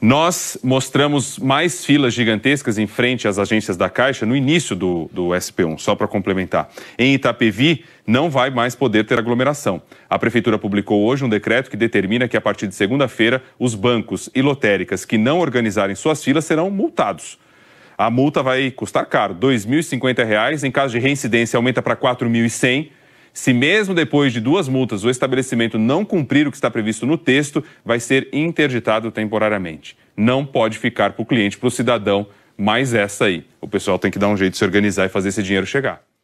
Nós mostramos mais filas gigantescas em frente às agências da Caixa no início do, do SP1, só para complementar. Em Itapevi, não vai mais poder ter aglomeração. A Prefeitura publicou hoje um decreto que determina que, a partir de segunda-feira, os bancos e lotéricas que não organizarem suas filas serão multados. A multa vai custar caro, R$ 2.050. Em caso de reincidência, aumenta para R$ 4.100 se mesmo depois de duas multas o estabelecimento não cumprir o que está previsto no texto, vai ser interditado temporariamente. Não pode ficar para o cliente, para o cidadão, mais essa aí. O pessoal tem que dar um jeito de se organizar e fazer esse dinheiro chegar.